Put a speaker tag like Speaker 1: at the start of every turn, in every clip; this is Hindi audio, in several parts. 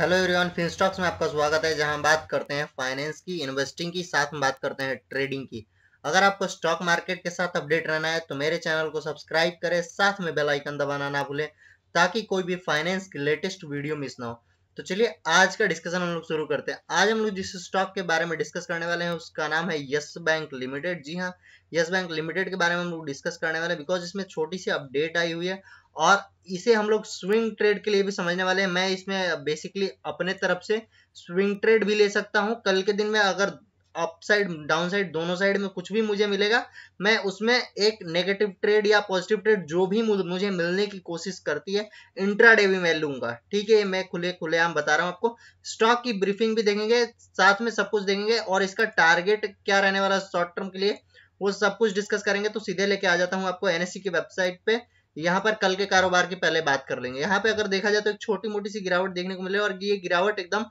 Speaker 1: हेलो एवरीवन फिनस्टॉक्स में आपका स्वागत है जहां बात करते हैं फाइनेंस की इन्वेस्टिंग की साथ में बात करते हैं ट्रेडिंग की अगर आपको स्टॉक मार्केट के साथ अपडेट रहना है तो मेरे चैनल को सब्सक्राइब करें साथ में बेल आइकन दबाना ना भूलें ताकि कोई भी फाइनेंस की लेटेस्ट वीडियो मिस ना हो तो चलिए आज का डिस्कशन हम लोग शुरू करते हैं आज हम लोग जिस स्टॉक के बारे में डिस्कस करने वाले हैं उसका नाम है यस बैंक लिमिटेड जी हाँ यस बैंक लिमिटेड के बारे में हम लोग डिस्कस करने वाले हैं बिकॉज इसमें छोटी सी अपडेट आई हुई है और इसे हम लोग स्विंग ट्रेड के लिए भी समझने वाले हैं मैं इसमें बेसिकली अपने तरफ से स्विंग ट्रेड भी ले सकता हूँ कल के दिन में अगर अपसाइड डाउनसाइड दोनों साइड में कुछ भी मुझे मिलेगा मैं उसमें एक नेगेटिव ट्रेड या पॉजिटिव ट्रेड जो भी मुझे मिलने की कोशिश करती है इंट्राडे भी मैं लूंगा ठीक है मैं खुले खुले आम बता रहा हूँ आपको स्टॉक की ब्रीफिंग भी देखेंगे साथ में सब कुछ देखेंगे और इसका टारगेट क्या रहने वाला शॉर्ट टर्म के लिए वो सब कुछ डिस्कस करेंगे तो सीधे लेके आ जाता हूँ आपको एनएससी e की वेबसाइट पे यहाँ पर कल के कारोबार की पहले बात कर लेंगे यहाँ पे अगर देखा जाए तो एक छोटी मोटी सी गिरावट देखने को मिले और ये गिरावट एकदम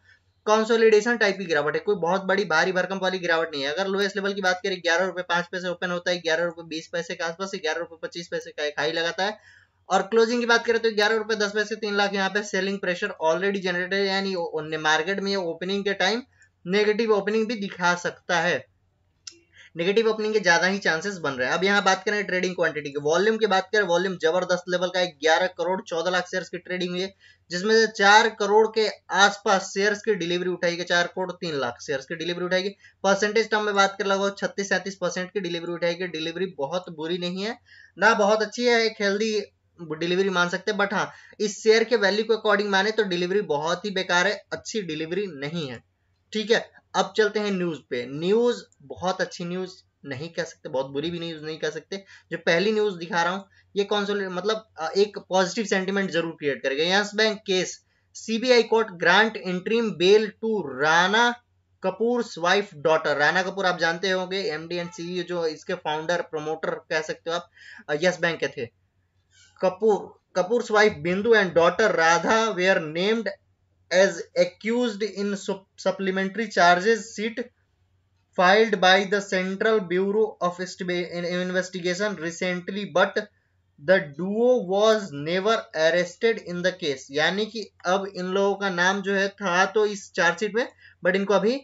Speaker 1: कंसोलिडेशन टाइप की गिरावट है कोई बहुत बड़ी भारी भरकम वाली गिरावट नहीं है अगर लोएस्ट लेवल की बात करें ग्यारह रुपए पांच पैसे ओपन होता है ग्यारह रुपए बीस पैसे के आसपास ग्यारह रुपए पच्चीस पैसे का एक हाई लगाता है और क्लोजिंग की बात करें तो ग्यारह रुपए दस पैसे तीन लाख यहाँ पे सेलिंग प्रेशर ऑलरेडी जनरेटेड यानी मार्केट में ओपनिंग के टाइम नेगेटिव ओपनिंग भी दिखा सकता है नेगेटिव ओपनिंग के ज्यादा ही चांसेस बन रहे हैं अब यहाँ बात करें ट्रेडिंग क्वांटिटी की वॉल्यूम की बात करें वॉल्यूम जबरदस्त लेवल का ग्यारह करोड़ चौदह लाख शेयर्स की ट्रेडिंग हुई है जिसमें से चार करोड़ के आसपास शेयर्स की डिलीवरी उठाई गई चार करोड़ तीन लाख शेयर्स की डिलीवरी उठाई गई परसेंटेज टर्म में बात कर लगभग छत्तीस सैंतीस परसेंट की डिलीवरी उठाई गई डिलीवरी बहुत बुरी नहीं है ना बहुत अच्छी है एक हेल्दी डिलीवरी मान सकते हैं बट हाँ इस शेयर के वैल्यू के अकॉर्डिंग माने तो डिलीवरी बहुत ही बेकार है अच्छी डिलीवरी नहीं है ठीक है अब चलते हैं न्यूज पे न्यूज बहुत अच्छी न्यूज नहीं कह सकते बहुत बुरी भी न्यूज नहीं कह सकते जो पहली न्यूज दिखा रहा हूं ये कौन मतलब एक पॉजिटिव सेंटिमेंट जरूर क्रिएट करेगा yes bank case CBI court grant interim bail to Rana Kapoor wife daughter Rana Kapoor आप जानते होंगे एमडी एंड सीईओ जो इसके फाउंडर प्रमोटर कह सकते हो आप यस बैंक के थे Kapoor Kapoor wife Bindu and daughter Radha are named as accused in supplementary charges sheet filed by the Central Bureau of Investigation recently but the duo was never arrested in the case यानी कि अब इन लोगों का नाम जो है था तो इस चार्जशीट में बट इनको अभी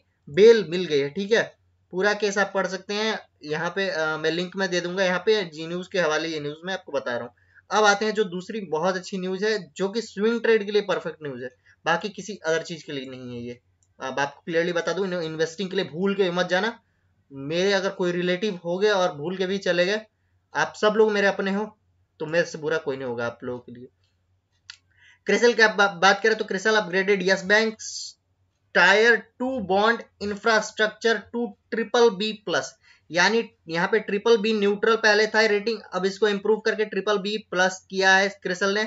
Speaker 1: बेल मिल गई है ठीक है पूरा केस आप पढ़ सकते हैं यहाँ पे आ, मैं लिंक में दे दूंगा यहाँ पे जी न्यूज के हवाले ये न्यूज में आपको बता रहा हूँ अब आते हैं जो दूसरी बहुत अच्छी न्यूज है जो कि स्विंग ट्रेड के लिए परफेक्ट न्यूज है बाकी किसी अदर चीज के लिए नहीं है ये अब आपको क्लियरली बता दू इन्वेस्टिंग के लिए भूल के मत जाना मेरे अगर कोई रिलेटिव हो गए और भूल के भी चले गए आप सब लोग मेरे अपने हो तो मेरे से बुरा कोई नहीं होगा आप लोगों के लिए क्रिसल की बा, बात करें तो CRISIL upgraded yes bank tier two bond infrastructure to triple B plus यानी यहाँ पे ट्रिपल बी न्यूट्रल पहले था रेटिंग अब इसको इंप्रूव करके ट्रिपल बी प्लस किया है क्रिसल ने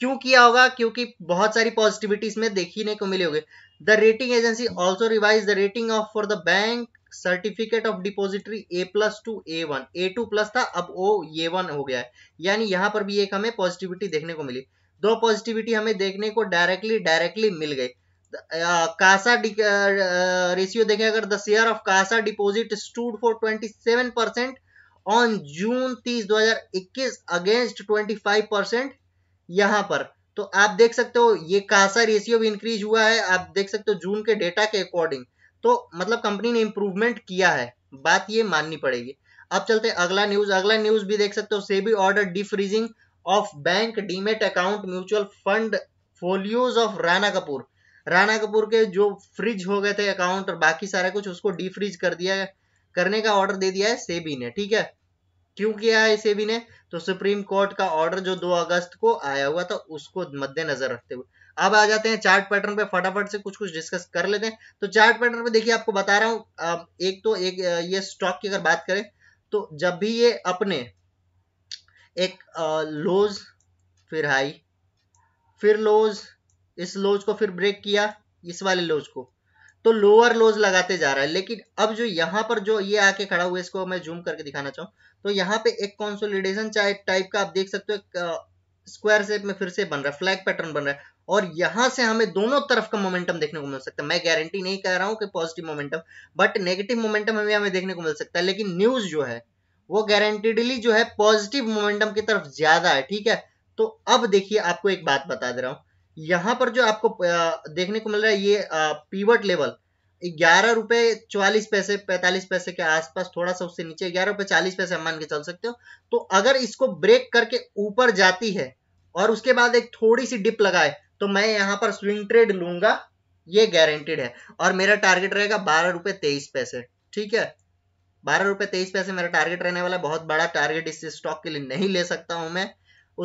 Speaker 1: क्यों किया होगा क्योंकि बहुत सारी पॉजिटिविटी इसमें देखने को मिली होगी the rating agency also revise the rating of for the bank certificate of depository A plus to A one A two plus था अब ओ ये वन हो गया है यानी यहाँ पर भी एक हमें पॉजिटिविटी देखने को मिली दो पॉजिटिविटी हमें देखने को डायरेक्टली डायरेक्टली मिल गई CASA ratio uh, uh, uh, देखें अगर the share of CASA deposit stood for seven percent on June तीस दो हजार इक्कीस अगेंस्ट ट्वेंटी फाइव परसेंट यहां पर तो आप देख सकते हो ये कासा रेशियो भी इंक्रीज हुआ है आप देख सकते हो जून के डेटा के अकॉर्डिंग तो मतलब कंपनी ने इम्प्रूवमेंट किया है बात ये माननी पड़ेगी अब चलते अगला न्यूज अगला न्यूज भी देख सकते हो SEBI order defreezing of bank demat account mutual fund folios of Rana Kapoor Rana Kapoor के जो फ्रिज हो गए थे अकाउंट और बाकी सारा कुछ उसको डिफ्रीज कर दिया करने का ऑर्डर दे दिया है सेबी ने ठीक है क्यों किया है इसे भी ने तो सुप्रीम कोर्ट का ऑर्डर जो 2 अगस्त को आया हुआ था उसको मद्देनजर रखते हुए अब आ जाते हैं चार्ट पैटर्न पे फटाफट से कुछ कुछ डिस्कस कर लेते हैं तो चार्ट पैटर्न पे देखिए आपको बता रहा हूं एक तो एक ये स्टॉक की अगर बात करें तो जब भी ये अपने एक लोज फिर हाई फिर लोज इस लोज को फिर ब्रेक किया इस वाले लोज को तो लोअर लोज लगाते जा रहा है लेकिन अब जो यहां पर जो ये आके खड़ा हुआ है इसको मैं जूम करके दिखाना चाहूँ तो यहाँ पे एक कॉन्सोलिडेशन टाइप का आप देख सकते हो स्क्वायर शेप में फिर से बन रहा है फ्लैग पैटर्न बन रहा है और यहां से हमें दोनों तरफ का मोमेंटम देखने को मिल सकता है मैं गारंटी नहीं कह रहा हूं कि positive momentum but negative momentum हमें हमें देखने को मिल सकता है लेकिन न्यूज जो है वो गारंटीडली जो है पॉजिटिव मोमेंटम की तरफ ज्यादा है ठीक है तो अब देखिए आपको एक बात बता दे रहा हूं यहां पर जो आपको देखने को मिल रहा है ये पीवट लेवल ग्यारह रुपए चौवालीस पैसे पैंतालीस पैसे के आसपास थोड़ा सा उससे नीचे ग्यारह रुपए चालीस पैसे हम मान के चल सकते हो तो अगर इसको ब्रेक करके ऊपर जाती है और उसके बाद एक थोड़ी सी डिप लगाए तो मैं यहां पर स्विंग ट्रेड लूंगा ये गारंटेड है और मेरा टारगेट रहेगा बारह रुपए तेईस पैसे ठीक है बारह रुपए तेईस पैसे मेरा टारगेट रहने वाला बहुत बड़ा टारगेट इस स्टॉक के लिए नहीं ले सकता हूं मैं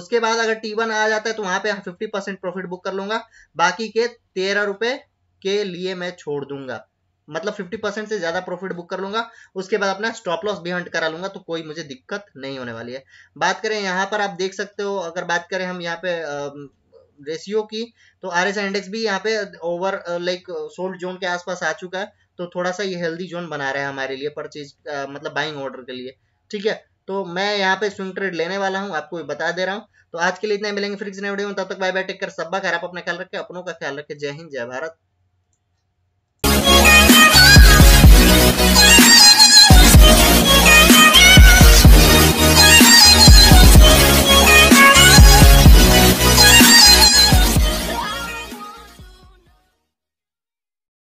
Speaker 1: उसके बाद अगर टी वन आ जाता है तो वहां पे फिफ्टी परसेंट प्रॉफिट बुक कर लूंगा बाकी के तेरह रुपए के लिए मैं छोड़ दूंगा मतलब 50 परसेंट से ज्यादा प्रॉफिट बुक कर लूंगा उसके बाद अपना स्टॉप लॉस भी हंट करा लूंगा तो कोई मुझे दिक्कत नहीं होने वाली है बात करें यहाँ पर आप देख सकते हो अगर बात करें हम यहाँ पे रेशियो की तो आर एस इंडेक्स भी यहाँ पे ओवर लाइक सोल्ड जोन के आसपास आ चुका है तो थोड़ा सा ये हेल्दी जोन बना रहा है हमारे लिए परचेज मतलब बाइंग ऑर्डर के लिए ठीक है तो मैं यहाँ पे स्विंग ट्रेड लेने वाला हूँ आपको बता दे रहा हूँ तो आज के लिए इतना मिलेंगे फिर किसी वीडियो में तब तक बाय बाय टेक कर सब खैर आप अपना ख्याल रखें अपनों का ख्याल रखें जय हिंद जय भारत